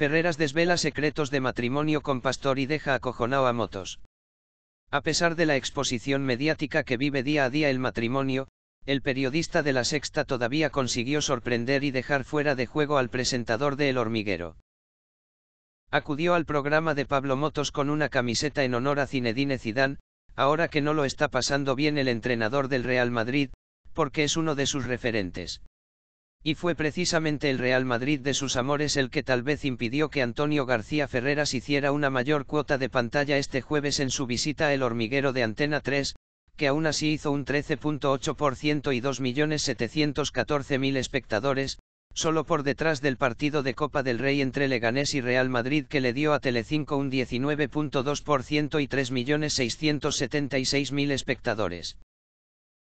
Ferreras desvela secretos de matrimonio con Pastor y deja acojonado a motos. A pesar de la exposición mediática que vive día a día el matrimonio, el periodista de la sexta todavía consiguió sorprender y dejar fuera de juego al presentador de El Hormiguero. Acudió al programa de Pablo Motos con una camiseta en honor a Cinedine Zidane, ahora que no lo está pasando bien el entrenador del Real Madrid, porque es uno de sus referentes. Y fue precisamente el Real Madrid de sus amores el que tal vez impidió que Antonio García Ferreras hiciera una mayor cuota de pantalla este jueves en su visita el hormiguero de Antena 3, que aún así hizo un 13.8% y 2.714.000 espectadores, solo por detrás del partido de Copa del Rey entre Leganés y Real Madrid que le dio a Telecinco un 19.2% y 3.676.000 espectadores.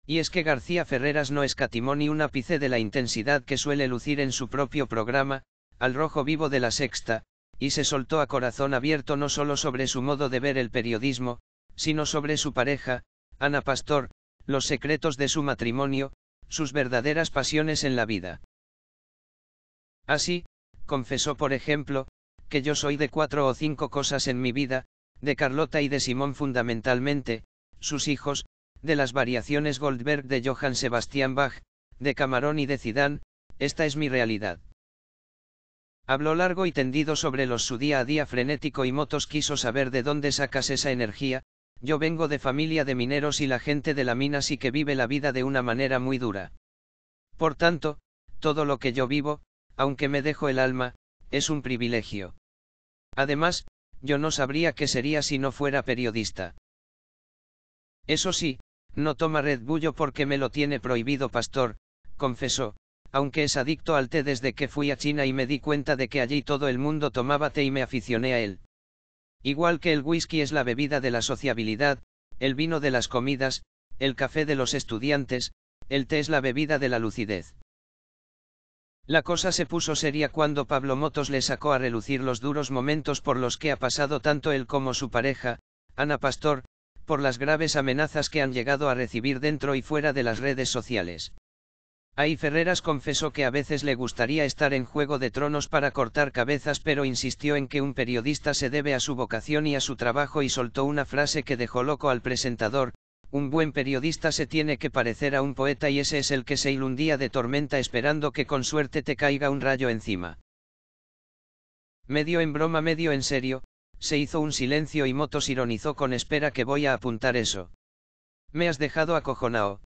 Y es que García Ferreras no escatimó ni un ápice de la intensidad que suele lucir en su propio programa, al rojo vivo de la sexta, y se soltó a corazón abierto no solo sobre su modo de ver el periodismo, sino sobre su pareja, Ana Pastor, los secretos de su matrimonio, sus verdaderas pasiones en la vida. Así, confesó por ejemplo, que yo soy de cuatro o cinco cosas en mi vida, de Carlota y de Simón fundamentalmente, sus hijos, de las variaciones Goldberg de Johann Sebastian Bach, de Camarón y de Zidane, esta es mi realidad. Habló largo y tendido sobre los su día a día frenético y Motos quiso saber de dónde sacas esa energía, yo vengo de familia de mineros y la gente de la mina sí que vive la vida de una manera muy dura. Por tanto, todo lo que yo vivo, aunque me dejo el alma, es un privilegio. Además, yo no sabría qué sería si no fuera periodista. Eso sí, no toma Red Bullo porque me lo tiene prohibido Pastor, confesó, aunque es adicto al té desde que fui a China y me di cuenta de que allí todo el mundo tomaba té y me aficioné a él. Igual que el whisky es la bebida de la sociabilidad, el vino de las comidas, el café de los estudiantes, el té es la bebida de la lucidez. La cosa se puso seria cuando Pablo Motos le sacó a relucir los duros momentos por los que ha pasado tanto él como su pareja, Ana Pastor, por las graves amenazas que han llegado a recibir dentro y fuera de las redes sociales. Ahí Ferreras confesó que a veces le gustaría estar en Juego de Tronos para cortar cabezas, pero insistió en que un periodista se debe a su vocación y a su trabajo y soltó una frase que dejó loco al presentador, un buen periodista se tiene que parecer a un poeta y ese es el que se ilundía de tormenta esperando que con suerte te caiga un rayo encima. Medio en broma, medio en serio, se hizo un silencio y Motos ironizó con espera que voy a apuntar eso. Me has dejado acojonao,